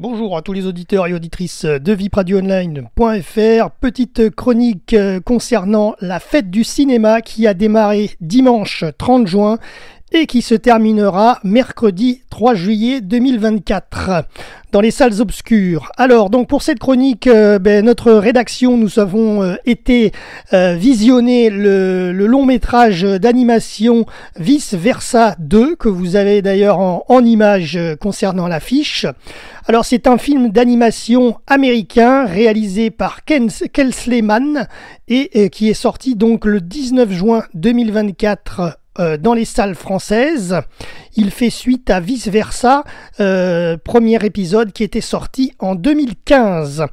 Bonjour à tous les auditeurs et auditrices de vipradioonline.fr. Petite chronique euh, concernant la fête du cinéma qui a démarré dimanche 30 juin et qui se terminera mercredi 3 juillet 2024 dans les salles obscures. Alors donc pour cette chronique, euh, ben, notre rédaction, nous avons euh, été euh, visionner le, long métrage d'animation Vice Versa 2 que vous avez d'ailleurs en, en image concernant l'affiche. Alors c'est un film d'animation américain réalisé par Ken, Mann, et qui est sorti donc le 19 juin 2024 euh, dans les salles françaises. Il fait suite à Vice Versa, euh, premier épisode qui était sorti en 2015.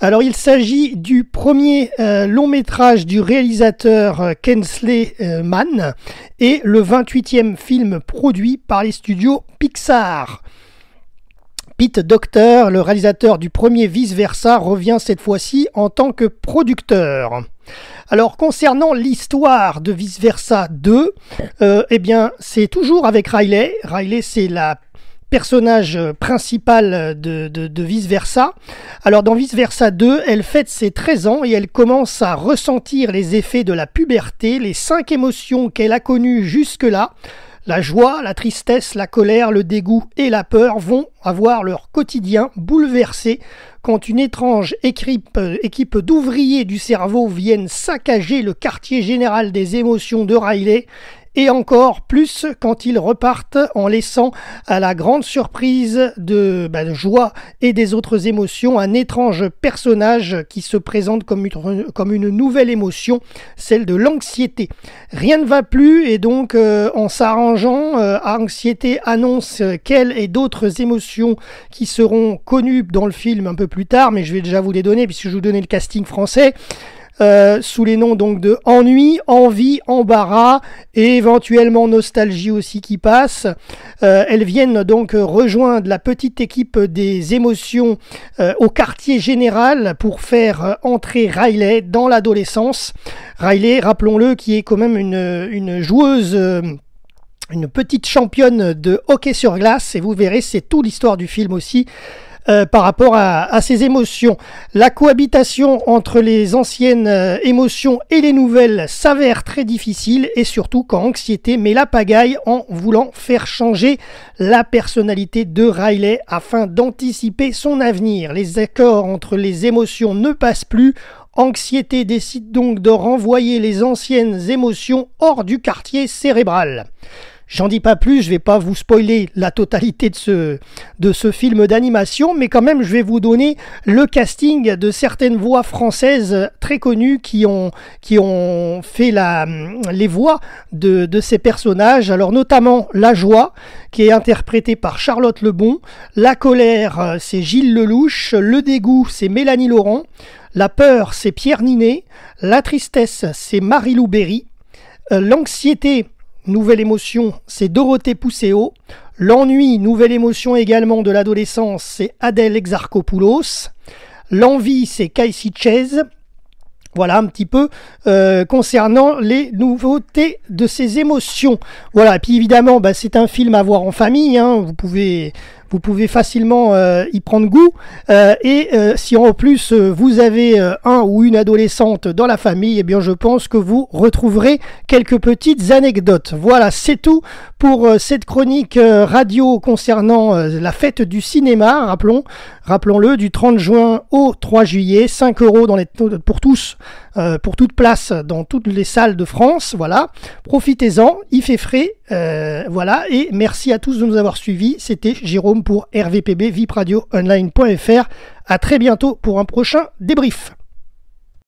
Alors il s'agit du premier euh, long métrage du réalisateur Kensley Mann et le 28e film produit par les studios Pixar. Pete Docter, le réalisateur du premier vice-versa, revient cette fois-ci en tant que producteur. Alors concernant l'histoire de vice-versa 2, euh, eh bien c'est toujours avec Riley. Riley c'est la personnage principal de, de, Vice Versa. Alors dans Vice Versa 2, elle fête ses 13 ans et elle commence à ressentir les effets de la puberté, les cinq émotions qu'elle a connues jusque-là, la joie, la tristesse, la colère, le dégoût et la peur vont avoir leur quotidien bouleversé quand une étrange équipe, d'ouvriers du cerveau viennent saccager le quartier général des émotions de Riley et encore plus quand ils repartent en laissant à la grande surprise bah, de, joie et des autres émotions un étrange personnage qui se présente comme une, nouvelle émotion, celle de l'anxiété. Rien ne va plus et donc euh, en s'arrangeant, euh, anxiété annonce qu'elle et d'autres émotions qui seront connues dans le film un peu plus tard, mais je vais déjà vous les donner puisque je vous donnais le casting français. Euh, sous les noms donc de ennui, envie, embarras et éventuellement nostalgie aussi qui passe. Euh, elles viennent donc rejoindre la petite équipe des émotions euh, au quartier général pour faire entrer Riley dans l'adolescence. Riley, rappelons-le, qui est quand même une, une joueuse une petite championne de hockey sur glace et vous verrez c'est tout l'histoire du film aussi euh, par rapport à, ses émotions. La cohabitation entre les anciennes euh, émotions et les nouvelles s'avère très difficile et surtout quand anxiété met la pagaille en voulant faire changer la personnalité de Riley afin d'anticiper son avenir. Les accords entre les émotions ne passent plus. Anxiété décide donc de renvoyer les anciennes émotions hors du quartier cérébral. J'en dis pas plus, je vais pas vous spoiler la totalité de ce, de ce film d'animation, mais quand même je vais vous donner le casting de certaines voix françaises très connues qui ont, qui ont fait la, les voix de, de ces personnages. Alors notamment La Joie, qui est interprétée par Charlotte Lebon, La Colère, euh, c'est Gilles Lelouch, Le Dégoût, c'est Mélanie Laurent, La Peur, c'est Pierre Ninet, La Tristesse, c'est Marie-Lou Berry, euh, L'anxiété, nouvelle émotion, c'est Dorothée Pousséo. L'ennui, nouvelle émotion également de l'adolescence, c'est Adèle Exarchopoulos. L'envie, c'est Casey Chase. Voilà un petit peu euh, concernant les nouveautés de ces émotions. Voilà, et puis évidemment, bah, c'est un film à voir en famille. Hein. Vous pouvez vous pouvez facilement euh, y prendre goût. Euh, et euh, si en plus vous avez un ou une adolescente dans la famille, et eh bien je pense que vous retrouverez quelques petites anecdotes. Voilà, c'est tout pour cette chronique radio concernant la fête du cinéma, rappelons, rappelons-le, du 30 juin au 3 juillet, 5 euros dans les pour tous, pour toute place dans toutes les salles de France. Voilà, profitez-en, il fait frais, voilà, et merci à tous de nous avoir suivis. C'était Jérôme pour rvpb, vipradioonline.fr. À très bientôt pour un prochain débrief.